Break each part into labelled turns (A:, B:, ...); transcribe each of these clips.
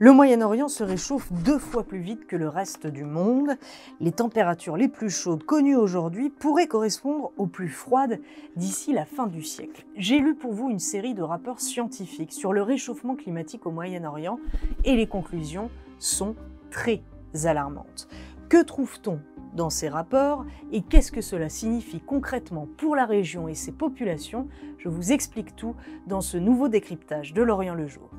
A: Le Moyen-Orient se réchauffe deux fois plus vite que le reste du monde. Les températures les plus chaudes connues aujourd'hui pourraient correspondre aux plus froides d'ici la fin du siècle. J'ai lu pour vous une série de rapports scientifiques sur le réchauffement climatique au Moyen-Orient et les conclusions sont très alarmantes. Que trouve-t-on dans ces rapports et qu'est-ce que cela signifie concrètement pour la région et ses populations Je vous explique tout dans ce nouveau décryptage de l'Orient le jour.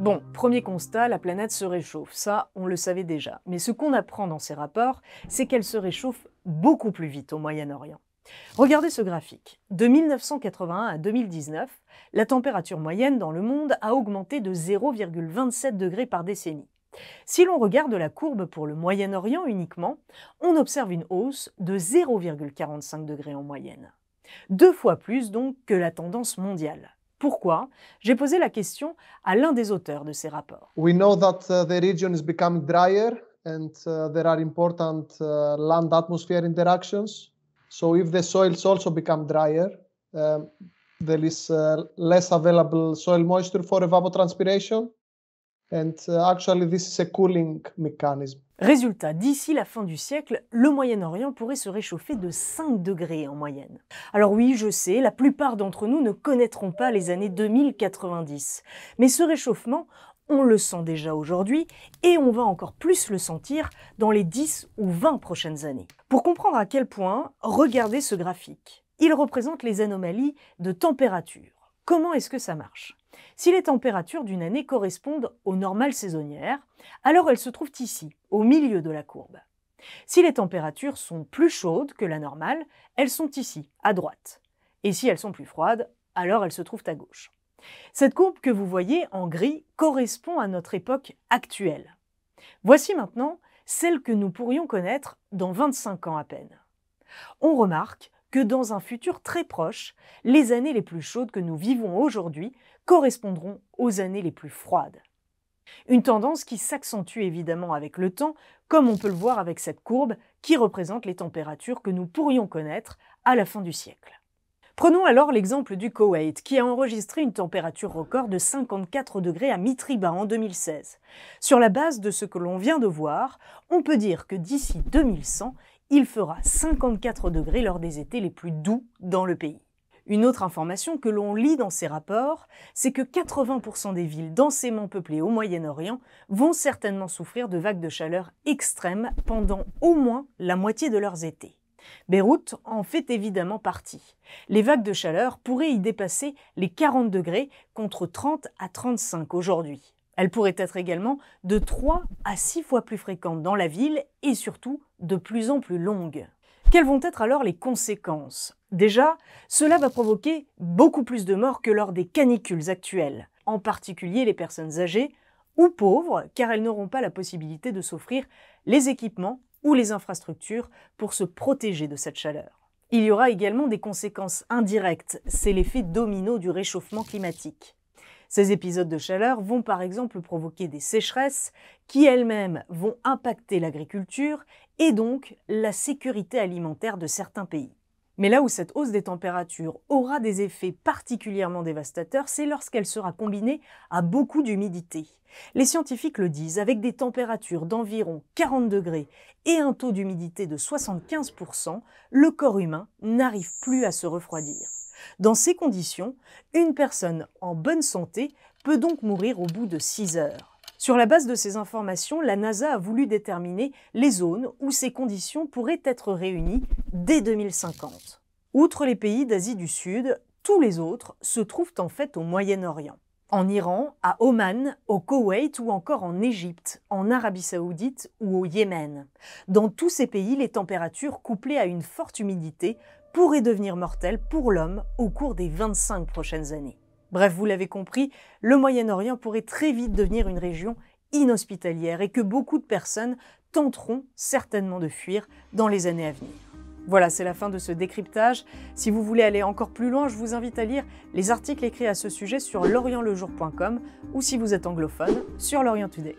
A: Bon, premier constat, la planète se réchauffe, ça on le savait déjà. Mais ce qu'on apprend dans ces rapports, c'est qu'elle se réchauffe beaucoup plus vite au Moyen-Orient. Regardez ce graphique. De 1981 à 2019, la température moyenne dans le monde a augmenté de 0,27 degrés par décennie. Si l'on regarde la courbe pour le Moyen-Orient uniquement, on observe une hausse de 0,45 degrés en moyenne. Deux fois plus donc que la tendance mondiale. Pourquoi J'ai posé la question à l'un des auteurs de ces rapports. We know that uh, the region is becoming drier and uh, there are important uh, land atmosphere interactions. So if the soils also become drier, um, there is less available soil moisture for evapotranspiration. And uh, actually this is a cooling mechanism. Résultat, d'ici la fin du siècle, le Moyen-Orient pourrait se réchauffer de 5 degrés en moyenne. Alors oui, je sais, la plupart d'entre nous ne connaîtront pas les années 2090. Mais ce réchauffement, on le sent déjà aujourd'hui et on va encore plus le sentir dans les 10 ou 20 prochaines années. Pour comprendre à quel point, regardez ce graphique. Il représente les anomalies de température. Comment est-ce que ça marche Si les températures d'une année correspondent aux normales saisonnières, alors elles se trouvent ici, au milieu de la courbe. Si les températures sont plus chaudes que la normale, elles sont ici, à droite. Et si elles sont plus froides, alors elles se trouvent à gauche. Cette courbe que vous voyez en gris correspond à notre époque actuelle. Voici maintenant celle que nous pourrions connaître dans 25 ans à peine. On remarque que dans un futur très proche, les années les plus chaudes que nous vivons aujourd'hui correspondront aux années les plus froides. Une tendance qui s'accentue évidemment avec le temps, comme on peut le voir avec cette courbe qui représente les températures que nous pourrions connaître à la fin du siècle. Prenons alors l'exemple du Koweït, qui a enregistré une température record de 54 degrés à Mitriba en 2016. Sur la base de ce que l'on vient de voir, on peut dire que d'ici 2100, il fera 54 degrés lors des étés les plus doux dans le pays. Une autre information que l'on lit dans ces rapports, c'est que 80% des villes densément peuplées au Moyen-Orient vont certainement souffrir de vagues de chaleur extrêmes pendant au moins la moitié de leurs étés. Beyrouth en fait évidemment partie. Les vagues de chaleur pourraient y dépasser les 40 degrés contre 30 à 35 aujourd'hui. Elles pourraient être également de 3 à 6 fois plus fréquentes dans la ville et surtout de plus en plus longues. Quelles vont être alors les conséquences Déjà, cela va provoquer beaucoup plus de morts que lors des canicules actuelles, en particulier les personnes âgées ou pauvres, car elles n'auront pas la possibilité de s'offrir les équipements ou les infrastructures pour se protéger de cette chaleur. Il y aura également des conséquences indirectes, c'est l'effet domino du réchauffement climatique. Ces épisodes de chaleur vont par exemple provoquer des sécheresses qui elles-mêmes vont impacter l'agriculture et donc la sécurité alimentaire de certains pays. Mais là où cette hausse des températures aura des effets particulièrement dévastateurs, c'est lorsqu'elle sera combinée à beaucoup d'humidité. Les scientifiques le disent, avec des températures d'environ 40 degrés et un taux d'humidité de 75%, le corps humain n'arrive plus à se refroidir. Dans ces conditions, une personne en bonne santé peut donc mourir au bout de 6 heures. Sur la base de ces informations, la NASA a voulu déterminer les zones où ces conditions pourraient être réunies dès 2050. Outre les pays d'Asie du Sud, tous les autres se trouvent en fait au Moyen-Orient. En Iran, à Oman, au Koweït ou encore en Égypte, en Arabie saoudite ou au Yémen. Dans tous ces pays, les températures couplées à une forte humidité pourrait devenir mortel pour l'homme au cours des 25 prochaines années. Bref, vous l'avez compris, le Moyen-Orient pourrait très vite devenir une région inhospitalière et que beaucoup de personnes tenteront certainement de fuir dans les années à venir. Voilà, c'est la fin de ce décryptage. Si vous voulez aller encore plus loin, je vous invite à lire les articles écrits à ce sujet sur l'orientlejour.com ou si vous êtes anglophone, sur l'Orient Today.